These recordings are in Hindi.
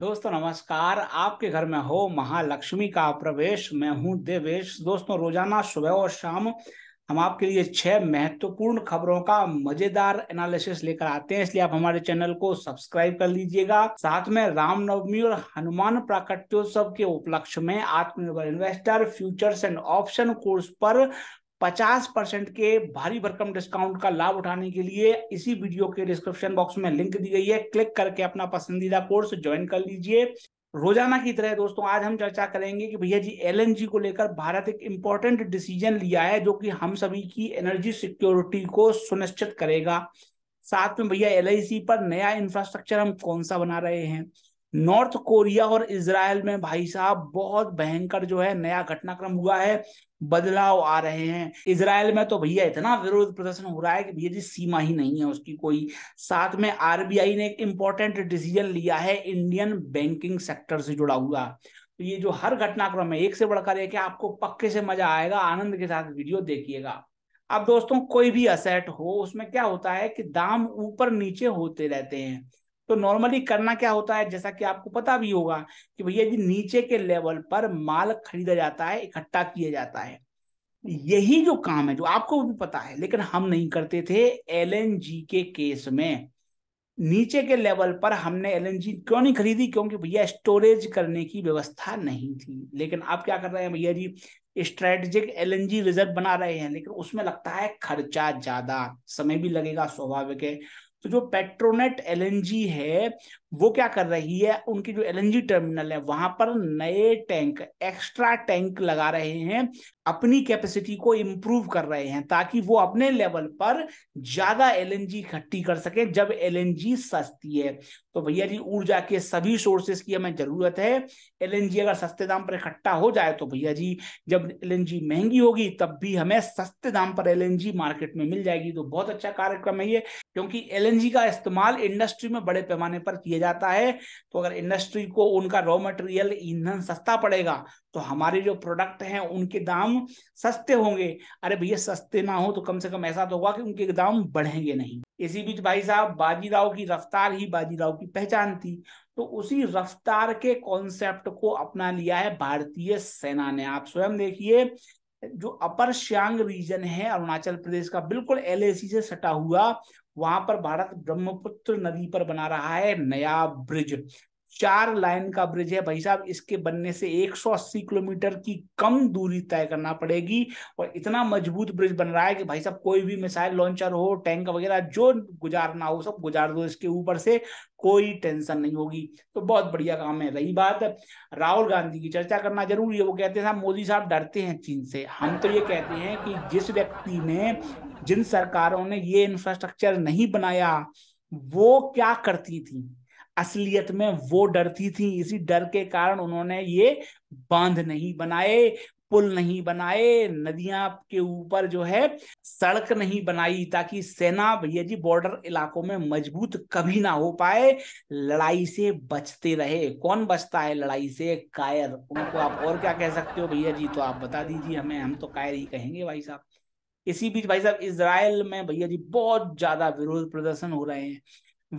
दोस्तों नमस्कार आपके घर में हो महालक्ष्मी का प्रवेश मैं हूं देवेश दोस्तों रोजाना सुबह और शाम हम आपके लिए छह महत्वपूर्ण खबरों का मजेदार एनालिसिस लेकर आते हैं इसलिए आप हमारे चैनल को सब्सक्राइब कर लीजिएगा साथ में रामनवमी और हनुमान प्राकट्योत्सव के उपलक्ष्य में आत्मनिर्भर investor futures and option course पर 50 परसेंट के भारी भरकम डिस्काउंट का लाभ उठाने के लिए इसी वीडियो के डिस्क्रिप्शन बॉक्स में लिंक दी गई है क्लिक करके अपना पसंदीदा कोर्स ज्वाइन कर लीजिए रोजाना की तरह दोस्तों आज हम चर्चा करेंगे कि भैया जी एल को लेकर भारत एक इंपॉर्टेंट डिसीजन लिया है जो कि हम सभी की एनर्जी सिक्योरिटी को सुनिश्चित करेगा साथ में भैया एल पर नया इंफ्रास्ट्रक्चर हम कौन सा बना रहे हैं नॉर्थ कोरिया और इसराइल में भाई साहब बहुत भयंकर जो है नया घटनाक्रम हुआ है बदलाव आ रहे हैं इसराइल में तो भैया इतना विरोध प्रदर्शन हो रहा है कि भैया जी सीमा ही नहीं है उसकी कोई साथ में आरबीआई ने एक इम्पोर्टेंट डिसीजन लिया है इंडियन बैंकिंग सेक्टर से जुड़ा हुआ तो ये जो हर घटनाक्रम है एक से बढ़कर एक है आपको पक्के से मजा आएगा आनंद के साथ वीडियो देखिएगा अब दोस्तों कोई भी असेट हो उसमें क्या होता है कि दाम ऊपर नीचे होते रहते हैं तो नॉर्मली करना क्या होता है जैसा कि आपको पता भी होगा कि भैया जी नीचे के लेवल पर माल खरीदा जाता है इकट्ठा किया जाता है यही जो काम है जो आपको भी पता है लेकिन हम नहीं करते थे एल के केस में नीचे के लेवल पर हमने एल क्यों नहीं खरीदी क्योंकि भैया स्टोरेज करने की व्यवस्था नहीं थी लेकिन आप क्या कर रहे हैं भैया जी स्ट्रेटेजिक एल रिजर्व बना रहे हैं लेकिन उसमें लगता है खर्चा ज्यादा समय भी लगेगा स्वाभाविक है तो जो पेट्रोनेट एलएनजी है वो क्या कर रही है उनकी जो एलएनजी टर्मिनल है वहां पर नए टैंक एक्स्ट्रा टैंक लगा रहे हैं अपनी कैपेसिटी को इम्प्रूव कर रहे हैं ताकि वो अपने लेवल पर ज्यादा एलएनजी इकट्ठी कर सके जब एलएनजी सस्ती है तो भैया जी ऊर्जा के सभी सोर्सेस की हमें जरूरत है एलएनजी अगर सस्ते दाम पर इकट्ठा हो जाए तो भैया जी जब एलएनजी महंगी होगी तब भी हमें सस्ते दाम पर एलएनजी मार्केट में मिल जाएगी तो बहुत अच्छा कार्यक्रम है ये क्योंकि एलएनजी का इस्तेमाल इंडस्ट्री में बड़े पैमाने पर किया जा जाता है तो अगर इंडस्ट्री को उनका रॉ मटेरियल ईंधन सस्ता पड़ेगा तो हमारे जो प्रोडक्ट हैं उनके दाम सस्ते होंगे अरे भैया सस्ते ना हो तो कम से कम ऐसा तो होगा कि उनके दाम बढ़ेंगे नहीं इसी बीच भाई साहब बाजीराव की रफ्तार ही बाजीराव की पहचान थी तो उसी रफ्तार के कॉन्सेप्ट को अपना लिया है भारतीय सेना ने आप स्वयं देखिए जो अपर श्यांग रीजन है अरुणाचल प्रदेश का बिल्कुल एलएसी से सटा हुआ वहां पर भारत ब्रह्मपुत्र नदी पर बना रहा है नया ब्रिज चार लाइन का ब्रिज है भाई साहब इसके बनने से 180 किलोमीटर की कम दूरी तय करना पड़ेगी और इतना मजबूत ब्रिज बन रहा है कि भाई साहब कोई भी मिसाइल लॉन्चर हो टैंक वगैरह जो गुजारना हो सब गुजार दो इसके ऊपर से कोई टेंशन नहीं होगी तो बहुत बढ़िया काम है रही बात राहुल गांधी की चर्चा करना जरूरी है वो कहते हैं साहब मोदी साहब डरते हैं चीन से हम तो ये कहते हैं कि जिस व्यक्ति ने जिन सरकारों ने ये इंफ्रास्ट्रक्चर नहीं बनाया वो क्या करती थी असलियत में वो डरती थी इसी डर के कारण उन्होंने ये बांध नहीं बनाए पुल नहीं बनाए नदियां के ऊपर जो है सड़क नहीं बनाई ताकि सेना भैया जी बॉर्डर इलाकों में मजबूत कभी ना हो पाए लड़ाई से बचते रहे कौन बचता है लड़ाई से कायर उनको आप और क्या कह सकते हो भैया जी तो आप बता दीजिए हमें हम तो कायर ही कहेंगे भाई साहब इसी बीच भाई साहब इसराइल में भैया जी बहुत ज्यादा विरोध प्रदर्शन हो रहे हैं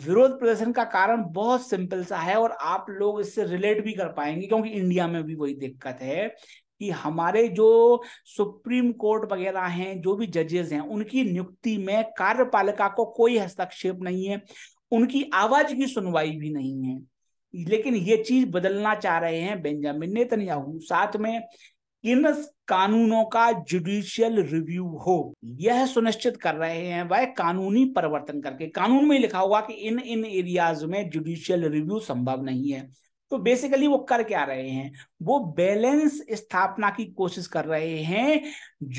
विरोध प्रदर्शन का कारण बहुत सिंपल सा है और आप लोग इससे रिलेट भी कर पाएंगे क्योंकि इंडिया में भी वही दिक्कत है कि हमारे जो सुप्रीम कोर्ट वगैरह हैं जो भी जजेस हैं उनकी नियुक्ति में कार्यपालिका को कोई हस्तक्षेप नहीं है उनकी आवाज की सुनवाई भी नहीं है लेकिन ये चीज बदलना चाह रहे हैं बेंजामिन नेतन्याहू साथ में किन कानूनों का जुडिशियल रिव्यू हो यह सुनिश्चित कर रहे हैं वह कानूनी परिवर्तन करके कानून में लिखा हुआ कि इन इन एरियाज में जुडिशियल रिव्यू संभव नहीं है तो बेसिकली वो कर क्या रहे हैं वो बैलेंस स्थापना की कोशिश कर रहे हैं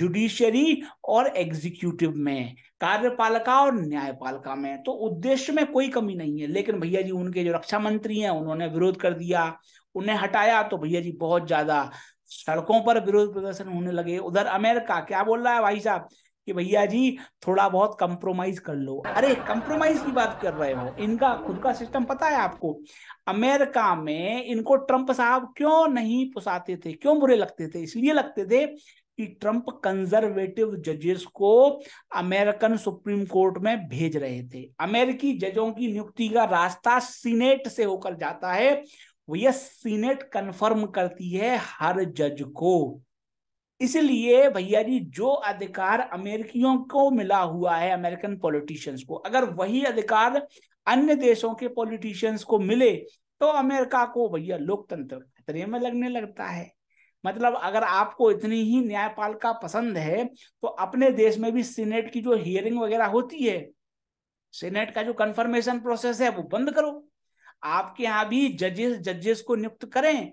जुडिशरी और एग्जीक्यूटिव में कार्यपालिका और न्यायपालिका में तो उद्देश्य में कोई कमी नहीं है लेकिन भैया जी उनके जो रक्षा मंत्री हैं उन्होंने विरोध कर दिया उन्हें हटाया तो भैया जी बहुत ज्यादा सड़कों पर विरोध प्रदर्शन होने लगे उधर अमेरिका क्या बोल रहा है भाई साहब कि भैया जी थोड़ा बहुत कंप्रोमाइज कर लो अरे कंप्रोमाइज की बात कर रहे हो इनका खुद का सिस्टम पता है आपको अमेरिका में इनको ट्रंप साहब क्यों नहीं पुसाते थे क्यों बुरे लगते थे इसलिए लगते थे कि ट्रंप कंजर्वेटिव जजेस को अमेरिकन सुप्रीम कोर्ट में भेज रहे थे अमेरिकी जजों की नियुक्ति का रास्ता सीनेट से होकर जाता है भैया सीनेट कंफर्म करती है हर जज को इसलिए भैया जी जो अधिकार अमेरिकियों को मिला हुआ है अमेरिकन पॉलिटिशियंस को अगर वही अधिकार अन्य देशों के पॉलिटिशियंस को मिले तो अमेरिका को भैया लोकतंत्र खतरे में लगने लगता है मतलब अगर आपको इतनी ही न्यायपालिका पसंद है तो अपने देश में भी सीनेट की जो हियरिंग वगैरह होती है सीनेट का जो कंफर्मेशन प्रोसेस है वो बंद करो आपके यहाँ भी जजेस जजेस को नियुक्त करें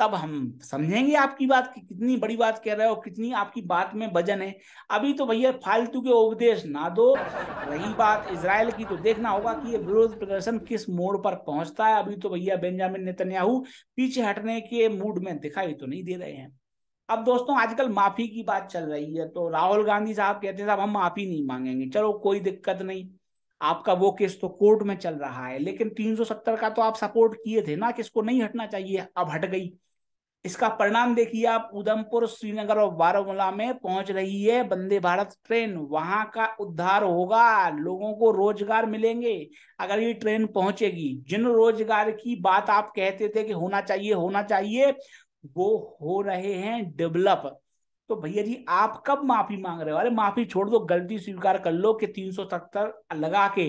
तब हम समझेंगे आपकी बात कि कितनी बड़ी बात कह रहे हो कितनी आपकी बात में वजन है अभी तो भैया फालतू के उपदेश ना दो रही बात इसराइल की तो देखना होगा कि ये विरोध प्रदर्शन किस मोड़ पर पहुंचता है अभी तो भैया बेंजामिन नेतन्याहू पीछे हटने के मूड में दिखाई तो नहीं दे रहे हैं अब दोस्तों आजकल माफी की बात चल रही है तो राहुल गांधी साहब कहते हैं साहब हम माफी नहीं मांगेंगे चलो कोई दिक्कत नहीं आपका वो केस तो कोर्ट में चल रहा है लेकिन 370 का तो आप सपोर्ट किए थे ना कि इसको नहीं हटना चाहिए अब हट गई इसका परिणाम देखिए आप उधमपुर श्रीनगर और बारामूला में पहुंच रही है वंदे भारत ट्रेन वहां का उद्धार होगा लोगों को रोजगार मिलेंगे अगर ये ट्रेन पहुंचेगी जिन रोजगार की बात आप कहते थे कि होना चाहिए होना चाहिए वो हो रहे हैं डेवलप तो भैया जी आप कब माफी मांग रहे हो अरे माफी छोड़ दो गलती स्वीकार कर लो कि तीन सौ सत्तर लगा के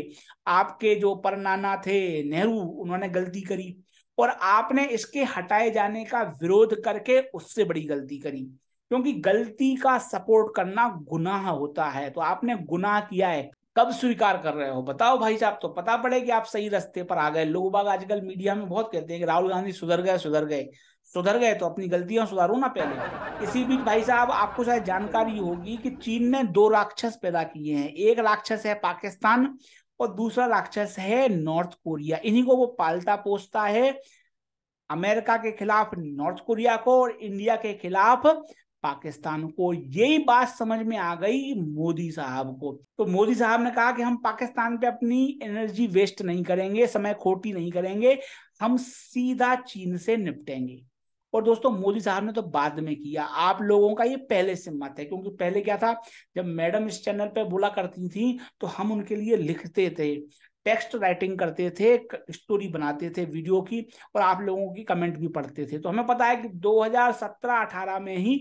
आपके जो पर नाना थे नेहरू उन्होंने गलती करी और आपने इसके हटाए जाने का विरोध करके उससे बड़ी गलती करी क्योंकि गलती का सपोर्ट करना गुनाह होता है तो आपने गुनाह किया है कब स्वीकार कर रहे हो बताओ भाई साहब तो पता पड़े कि आप सही रास्ते पर आ गए लोग बाग आजकल मीडिया में बहुत कहते हैं कि राहुल गांधी सुधर गए सुधर गए सुधर गए तो अपनी गलतियां सुधारो ना पहले इसी बीच भाई साहब आपको शायद जानकारी होगी कि चीन ने दो राक्षस पैदा किए हैं एक राक्षस है पाकिस्तान और दूसरा राक्षस है नॉर्थ कोरिया इन्हीं को वो पालता पोसता है अमेरिका के खिलाफ नॉर्थ कोरिया को और इंडिया के खिलाफ पाकिस्तान को यही बात समझ में आ गई मोदी साहब को तो मोदी साहब ने कहा कि हम पाकिस्तान पे अपनी एनर्जी वेस्ट नहीं करेंगे समय खोटी नहीं करेंगे हम सीधा चीन से निपटेंगे और दोस्तों मोदी साहब ने तो बाद में किया आप लोगों का ये पहले से मत है क्योंकि पहले क्या था जब मैडम इस चैनल पे बोला करती थी तो हम उनके लिए लिखते थे टेक्स्ट राइटिंग करते थे स्टोरी बनाते थे वीडियो की और आप लोगों की कमेंट भी पढ़ते थे तो हमें पता है कि 2017-18 में ही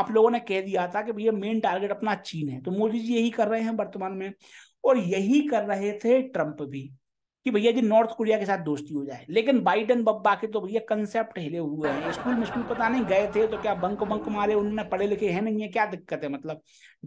आप लोगों ने कह दिया था कि भैया मेन टारगेट अपना चीन है तो मोदी जी यही कर रहे हैं वर्तमान में और यही कर रहे थे ट्रंप भी कि भैया जी नॉर्थ कोरिया के साथ दोस्ती हो जाए लेकिन बाइडन बब्बा के तो भैया कंसेप्ट हिले हुए हैं स्कूल में स्कूल पता नहीं गए थे तो क्या बंक बंक मारे उनमें पढ़े लिखे हैं नहीं है क्या दिक्कत है मतलब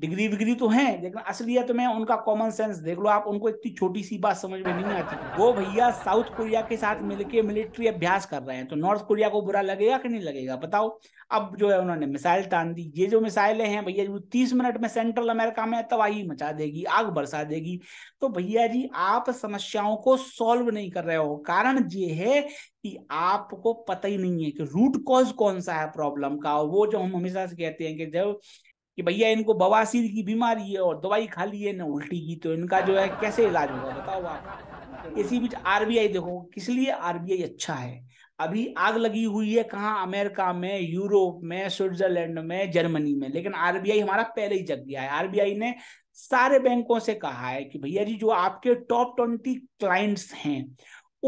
डिग्री विग्री तो है लेकिन असलियत में उनका कॉमन सेंस देख लो आप उनको इतनी छोटी सी बात समझ में नहीं आती वो भैया साउथ कोरिया के साथ मिलकर मिलिट्री अभ्यास कर रहे हैं तो नॉर्थ कोरिया को बुरा लगेगा कि नहीं लगेगा बताओ अब जो है उन्होंने मिसाइल तान दी ये जो मिसाइलें हैं भैया जी तीस मिनट में सेंट्रल अमेरिका में तबाही मचा देगी आग बरसा देगी तो भैया जी आप समस्याओं को सॉल्व नहीं कर रहे हो कारण ये है कि आपको पता ही नहीं है कि रूट कॉज कौन सा है प्रॉब्लम का वो जो हम हमेशा से कहते हैं कि जब कि भैया इनको बवासीर की बीमारी है और दवाई खा ली है ना उल्टी की तो इनका जो है कैसे इलाज होगा बताओ आप इसी बीच आरबीआई देखो किस लिए आरबीआई अच्छा है अभी आग लगी हुई है कहाँ अमेरिका में यूरोप में स्विट्जरलैंड में जर्मनी में लेकिन आरबीआई हमारा पहले ही जग गया है आरबीआई ने सारे बैंकों से कहा है कि भैया जी जो आपके टॉप ट्वेंटी क्लाइंट्स हैं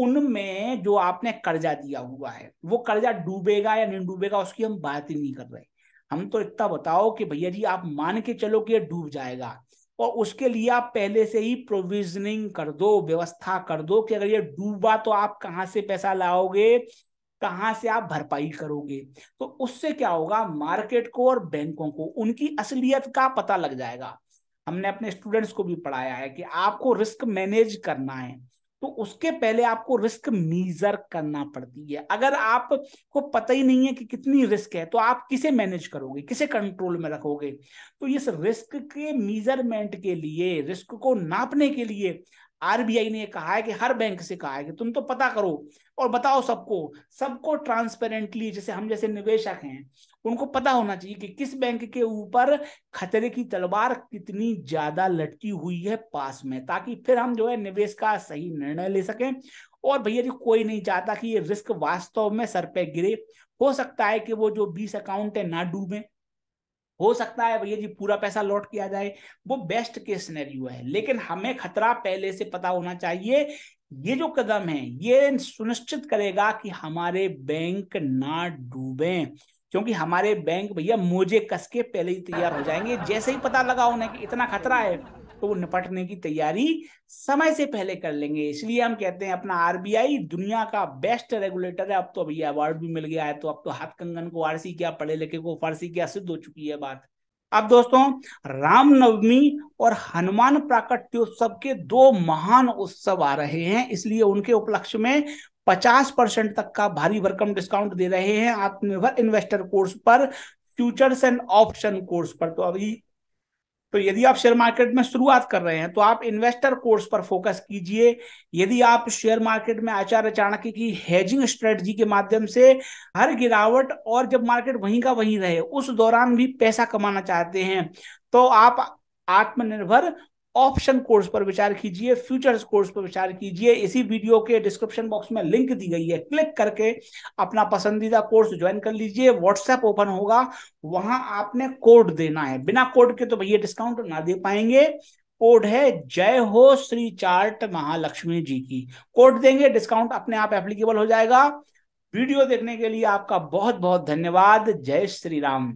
उनमें जो आपने कर्जा दिया हुआ है वो कर्जा डूबेगा या नहीं डूबेगा उसकी हम बात ही नहीं कर रहे हम तो इतना बताओ कि भैया जी आप मान के चलो कि डूब जाएगा और उसके लिए आप पहले से ही प्रोविजनिंग कर दो व्यवस्था कर दो कि अगर ये डूबा तो आप कहाँ से पैसा लाओगे कहां से आप भरपाई करोगे तो उससे क्या होगा मार्केट को और बैंकों को उनकी असलियत का पता लग जाएगा हमने अपने स्टूडेंट्स को भी पढ़ाया है कि आपको रिस्क मैनेज करना है तो उसके पहले आपको रिस्क मीजर करना पड़ती है अगर आपको पता ही नहीं है कि कितनी रिस्क है तो आप किसे मैनेज करोगे किसे कंट्रोल में रखोगे तो इस रिस्क के मीजरमेंट के लिए रिस्क को नापने के लिए आरबीआई ने कहा है कि हर बैंक से कहा है कि तुम तो पता करो और बताओ सबको सबको ट्रांसपेरेंटली जैसे हम जैसे निवेशक हैं उनको पता होना चाहिए कि किस बैंक के ऊपर खतरे की तलवार कितनी ज्यादा लटकी हुई है पास में ताकि फिर हम जो है निवेश का सही निर्णय ले सकें और भैया जी कोई नहीं चाहता कि ये रिस्क वास्तव में सर पे गिरे हो सकता है कि वो जो बीस अकाउंट है ना डूबे हो सकता है भैया जी पूरा पैसा लौट किया जाए वो बेस्ट केस सिनेरियो है लेकिन हमें खतरा पहले से पता होना चाहिए ये जो कदम है ये सुनिश्चित करेगा कि हमारे बैंक ना डूबे क्योंकि हमारे बैंक भैया मोजे कस के पहले ही तैयार हो जाएंगे जैसे ही पता लगा उन्हें कि इतना खतरा है तो वो निपटने की तैयारी समय से पहले कर लेंगे इसलिए हम कहते हैं अपना आरबीआई दुनिया का बेस्ट रेगुलेटर है अब तो भैया अवार्ड भी मिल गया है तो अब तो हाथ कंगन को आरसी क्या पढ़े लिखे को फारसी क्या सिद्ध हो चुकी है बात अब दोस्तों रामनवमी और हनुमान प्राकट्योत्सव के दो महान उत्सव आ रहे हैं इसलिए उनके उपलक्ष्य में 50 परसेंट तक का भारी भरकम डिस्काउंट दे रहे हैं आत्मनिर्भर इन्वेस्टर कोर्स पर फ्यूचर्स एंड ऑप्शन कोर्स पर तो अभी तो यदि आप शेयर मार्केट में शुरुआत कर रहे हैं तो आप इन्वेस्टर कोर्स पर फोकस कीजिए यदि आप शेयर मार्केट में आचार्य चाणक्य की हेजिंग स्ट्रेटजी के माध्यम से हर गिरावट और जब मार्केट वहीं का वहीं रहे उस दौरान भी पैसा कमाना चाहते हैं तो आप आत्मनिर्भर ऑप्शन कोर्स पर विचार कीजिए फ्यूचर्स कोर्स पर विचार कीजिए इसी वीडियो के डिस्क्रिप्शन बॉक्स में लिंक दी गई है क्लिक करके अपना पसंदीदा कोर्स ज्वाइन कर लीजिए व्हाट्सएप ओपन होगा वहां आपने कोड देना है बिना कोड के तो भैया डिस्काउंट ना दे पाएंगे कोड है जय हो श्री चार्ट महालक्ष्मी जी की कोड देंगे डिस्काउंट अपने आप एप्लीकेबल हो जाएगा वीडियो देखने के लिए आपका बहुत बहुत धन्यवाद जय श्री राम